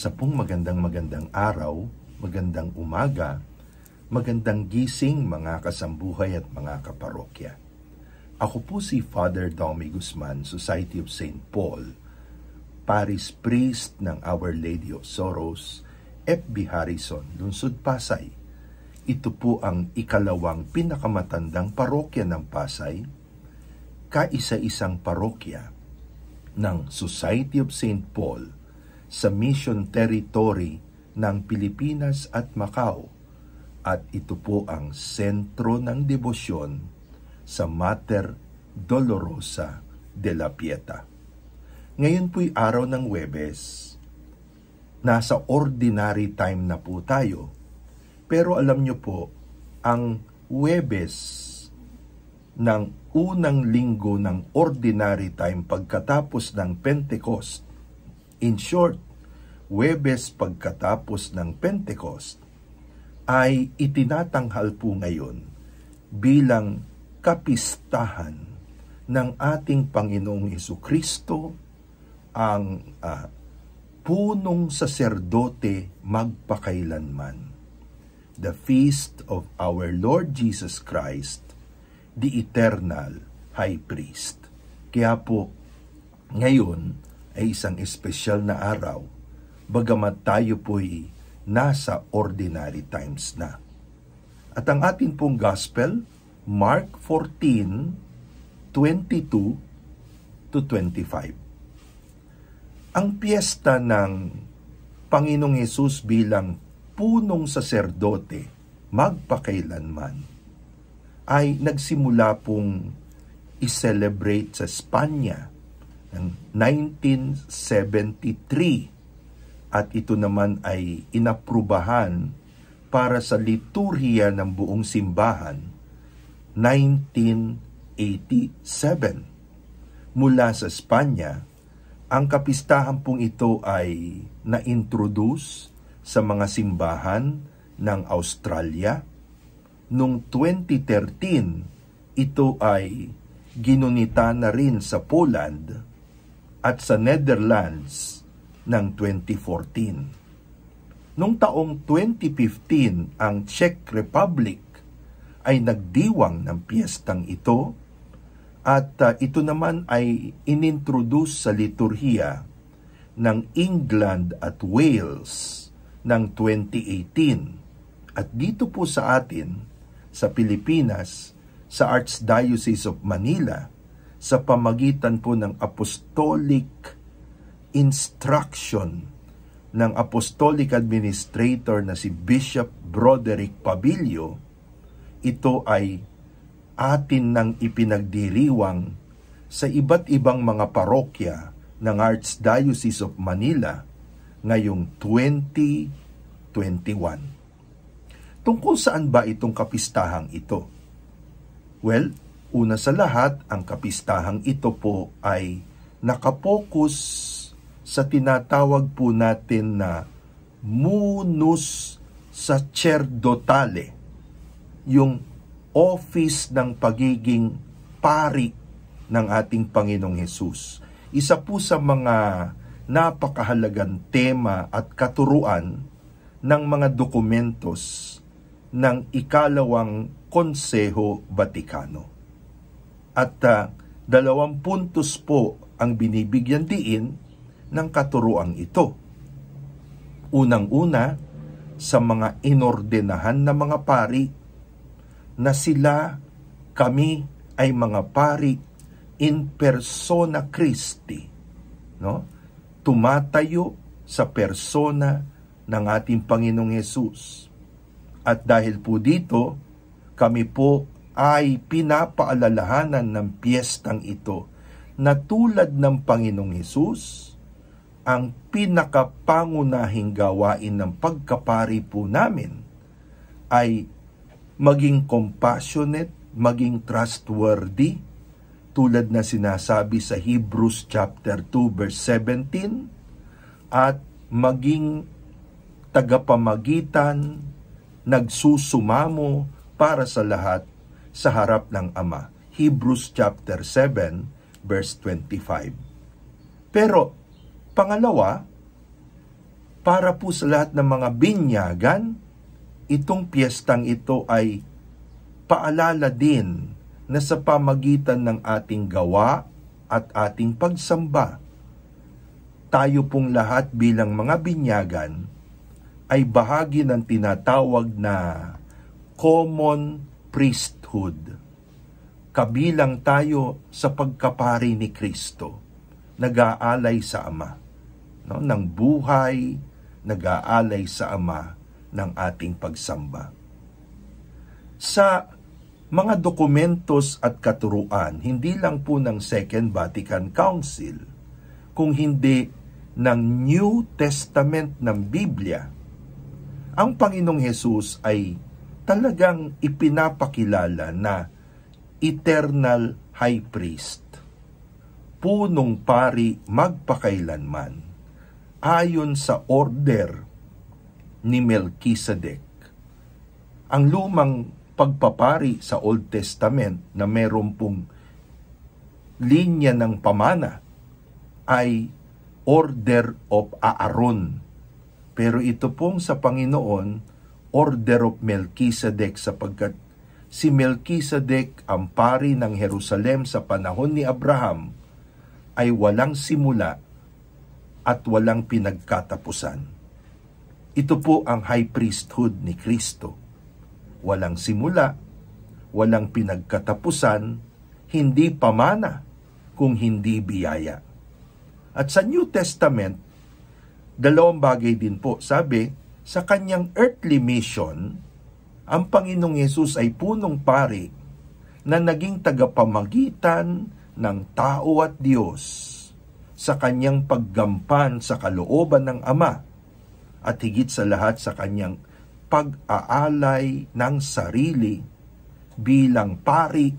sa pong magandang magandang araw, magandang umaga, magandang gising mga kasambuhay at mga kaparokya. Ako po si Father Domi Guzman, Society of St. Paul, Paris Priest ng Our Lady of Soros, F.B. Harrison, Lungsod Pasay. Ito po ang ikalawang pinakamatandang parokya ng Pasay, kaisa-isang parokya ng Society of St. Paul – sa mission territory ng Pilipinas at Macau at ito po ang sentro ng debosyon sa Mater Dolorosa de la Pieta. Ngayon po'y araw ng Webes. Nasa ordinary time na po tayo. Pero alam nyo po, ang Webes ng unang linggo ng ordinary time pagkatapos ng Pentecost In short, Webes pagkatapos ng Pentecost ay itinatanghal po ngayon bilang kapistahan ng ating Panginoong Heso Kristo ang uh, punong saserdote magpakailanman. The Feast of our Lord Jesus Christ, the Eternal High Priest. Kaya po, ngayon, ay isang espesyal na araw, bagamat tayo po'y nasa ordinary times na. At ang atin pong gospel, Mark 14:22 to 25. Ang piyesta ng Panginoong Yesus bilang punong saserdote magpakailanman ay nagsimula pong i-celebrate sa Espanya 1973 at ito naman ay inaprubahan para sa liturhiya ng buong simbahan 1987 mula sa Espanya ang kapistahan pong ito ay na-introduce sa mga simbahan ng Australia noong 2013 ito ay ginunita na rin sa Poland at sa Netherlands ng 2014. Noong taong 2015, ang Czech Republic ay nagdiwang ng piyestang ito at uh, ito naman ay inintroduce sa liturhiya ng England at Wales ng 2018. At dito po sa atin, sa Pilipinas, sa Archdiocese of Manila, sa pamagitan po ng apostolic instruction ng apostolic administrator na si Bishop Broderick Pabilio, ito ay atin nang ipinagdiriwang sa iba't ibang mga parokya ng Archdiocese of Manila ngayong 2021. Tungkol saan ba itong kapistahang ito? Well, Una sa lahat, ang kapistahang ito po ay nakapokus sa tinatawag po natin na munus sacerdotale, yung office ng pagiging pari ng ating Panginoong Hesus. Isa po sa mga napakahalagang tema at katuruan ng mga dokumentos ng ikalawang Konseho Vatikano at uh, dalawang puntos po ang binibigyan diin ng katuruang ito. Unang-una, sa mga inordinahan na mga pari na sila, kami ay mga pari in persona Christi. No? Tumatayo sa persona ng ating Panginoong Yesus. At dahil po dito, kami po ay pinapaalalahanan ng piyestang ito na tulad ng Panginoong Hesus, ang pinakapangunahing gawain ng pagkapari po namin ay maging compassionate, maging trustworthy, tulad na sinasabi sa Hebrews chapter 2 verse 17 at maging tagapamagitan, nagsusumamo para sa lahat sa harap ng Ama. Hebrews chapter 7 verse 25. Pero pangalawa, para po sa lahat ng mga binyagan, itong piyestang ito ay paalala din na sa pamagitan ng ating gawa at ating pagsamba, tayo pong lahat bilang mga binyagan ay bahagi ng tinatawag na common priest priesthood, kabilang tayo sa pagkapari ni Kristo, nag-aalay sa Ama, no? ng buhay, nag-aalay sa Ama ng ating pagsamba. Sa mga dokumentos at katuruan, hindi lang po ng Second Vatican Council, kung hindi ng New Testament ng Biblia, ang Panginoong Hesus ay talagang ipinapakilala na eternal high priest, punong pari magpakailanman, ayon sa order ni Melchizedek. Ang lumang pagpapari sa Old Testament na meron pong linya ng pamana ay order of Aaron. Pero ito pong sa Panginoon Order of Melchizedek sapagkat si Melchizedek ang pari ng Jerusalem sa panahon ni Abraham ay walang simula at walang pinagkatapusan. Ito po ang high priesthood ni Kristo. Walang simula, walang pinagkatapusan, hindi pamana kung hindi biyaya. At sa New Testament, dalawang bagay din po. Sabi, sa kanyang earthly mission, ang Panginoong Yesus ay punong pari na naging tagapamagitan ng tao at Diyos sa kanyang paggampan sa kalooban ng Ama at higit sa lahat sa kanyang pag-aalay ng sarili bilang pari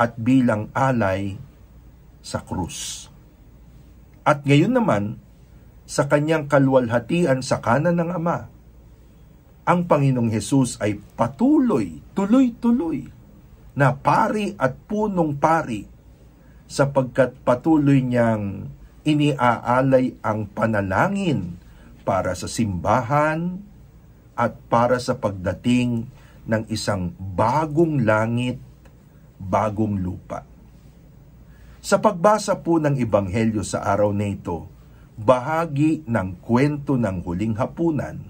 at bilang alay sa krus. At ngayon naman, sa kanyang kalwalhatian sa kanan ng Ama. Ang Panginoong Hesus ay patuloy, tuloy-tuloy na pari at punong pari sapagkat patuloy niyang iniaalay ang panalangin para sa simbahan at para sa pagdating ng isang bagong langit, bagong lupa. Sa pagbasa po ng Ebanghelyo sa araw na ito, bahagi ng kwento ng huling hapunan,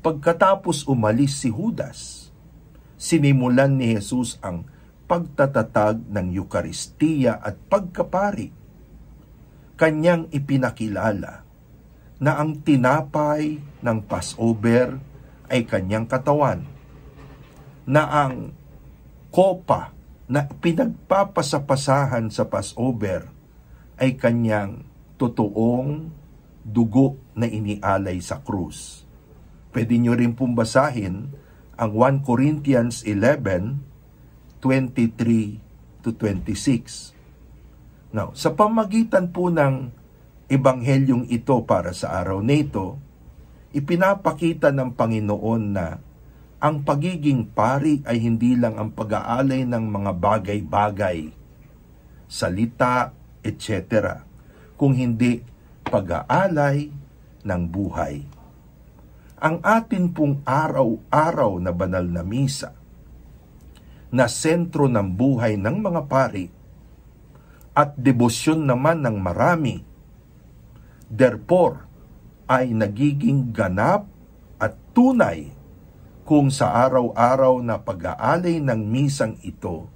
pagkatapos umalis si Judas, sinimulan ni Jesus ang pagtatatag ng Eukaristiya at pagkapari. Kanyang ipinakilala na ang tinapay ng Passover ay kanyang katawan, na ang kopa na pinagpapasapasahan sa Passover ay kanyang totoong dugo na inialay sa krus. Pwede nyo rin pong basahin ang 1 Corinthians 11, 23 to 26. Now, sa pamagitan po ng ebanghelyong ito para sa araw na ito, ipinapakita ng Panginoon na ang pagiging pari ay hindi lang ang pag-aalay ng mga bagay-bagay, salita, etc kung hindi pag-aalay ng buhay. Ang atin pong araw-araw na banal na misa na sentro ng buhay ng mga pari at debosyon naman ng marami, therefore ay nagiging ganap at tunay kung sa araw-araw na pag-aalay ng misang ito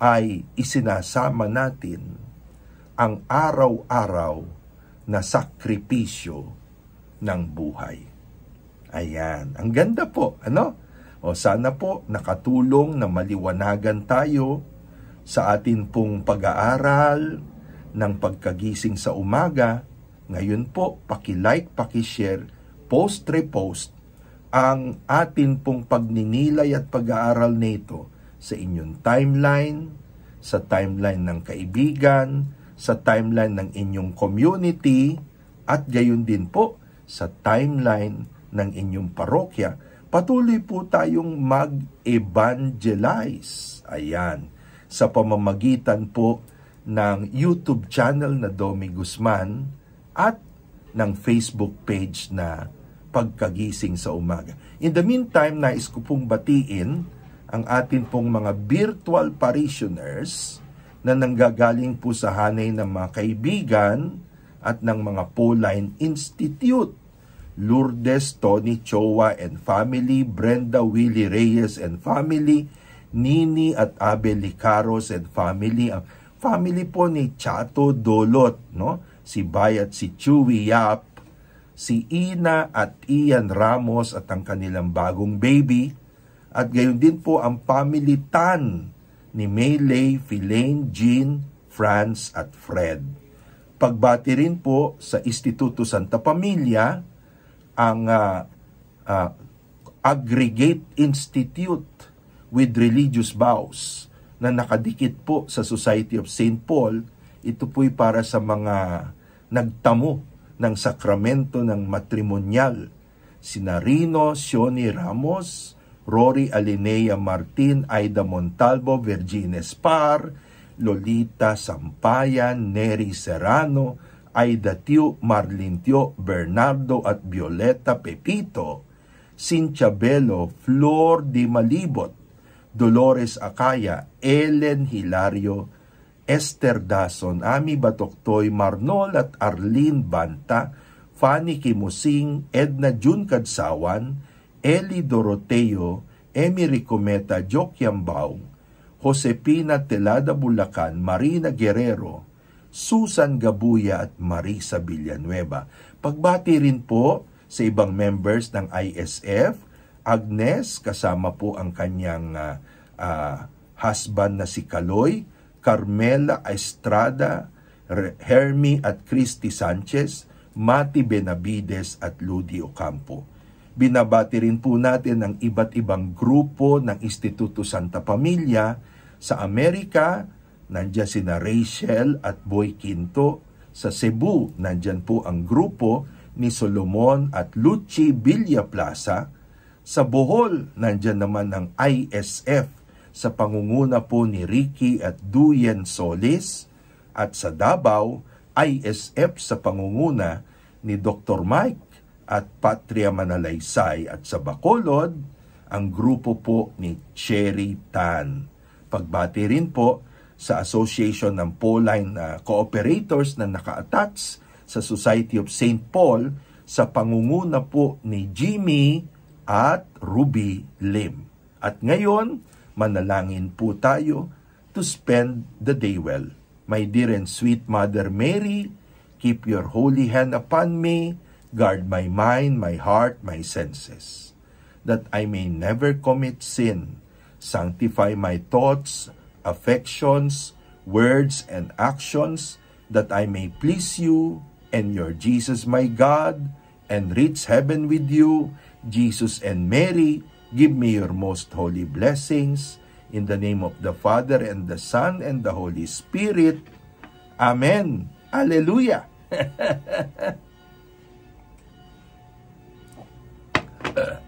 ay isinasama natin ang araw-araw na sakripisyo ng buhay. Ayan, ang ganda po, ano? O sana po nakatulong na maliwanagan tayo sa atin pong pag-aaral ng pagkagising sa umaga. Ngayon po, paki-like, paki-share, post-repost ang atin pong pagninilay at pag-aaral nito sa inyong timeline, sa timeline ng kaibigan, sa timeline ng inyong community at gayon din po sa timeline ng inyong parokya. Patuloy po tayong mag-evangelize. Ayan. Sa pamamagitan po ng YouTube channel na Domi Guzman at ng Facebook page na pagkagising sa umaga. In the meantime, nais ko pong batiin ang atin pong mga virtual parishioners na nanggagaling po sa hanay ng mga kaibigan at ng mga Pauline Institute. Lourdes Tony Chowa and family, Brenda Willie Reyes and family, Nini at Abel Licaros and family. Ang family po ni Chato Dolot, no? si Bay at si Chewy Yap, si Ina at Ian Ramos at ang kanilang bagong baby. At gayon din po ang family Tan ni Maylay, Philaine, Jean, Franz at Fred. Pagbati rin po sa Instituto Santa Pamilya ang uh, uh, Aggregate Institute with Religious Vows na nakadikit po sa Society of St. Paul. Ito po'y para sa mga nagtamo ng sakramento ng matrimonyal. Sina Rino, Sione Ramos, Rory Alinea Martin, Aida Montalvo, Virginia Spar, Lolita Sampayan, Neri Serrano, Aida Tio, Marlin Tio, Bernardo at Violeta Pepito, Cynthia Bello, Flor Di Malibot, Dolores Acaya, Ellen Hilario, Esther Dason, Ami Batoktoy, Marnol at Arlene Banta, Fanny Kimusing, Edna June Kadsawan, Eli Doroteo, Emery Cometa Jokyambao, Josepina Telada Bulacan, Marina Guerrero, Susan Gabuya at Marisa Villanueva. Pagbati rin po sa ibang members ng ISF, Agnes kasama po ang kanyang uh, uh, husband na si Kaloy, Carmela Estrada, Hermie at Christy Sanchez, Mati Benavides at Ludi Ocampo. Binabati rin po natin ang iba't ibang grupo ng Instituto Santa Pamilya sa Amerika, nandiyan sina Rachel at Boy Quinto. Sa Cebu, nandiyan po ang grupo ni Solomon at Luchi Villa Plaza. Sa Bohol, nandiyan naman ang ISF sa pangunguna po ni Ricky at Duyen Solis. At sa Davao, ISF sa pangunguna ni Dr. Mike at Patria Manalaysay at sa Bacolod ang grupo po ni Cherry Tan. Pagbati rin po sa Association ng Pauline uh, Cooperators na naka-attach sa Society of St. Paul sa pangunguna po ni Jimmy at Ruby Lim. At ngayon, manalangin po tayo to spend the day well. My dear and sweet Mother Mary, keep your holy hand upon me Guard my mind, my heart, my senses, that I may never commit sin. Sanctify my thoughts, affections, words, and actions, that I may please you and your Jesus my God, and reach heaven with you, Jesus and Mary, give me your most holy blessings. In the name of the Father, and the Son, and the Holy Spirit. Amen. Hallelujah. toda. É.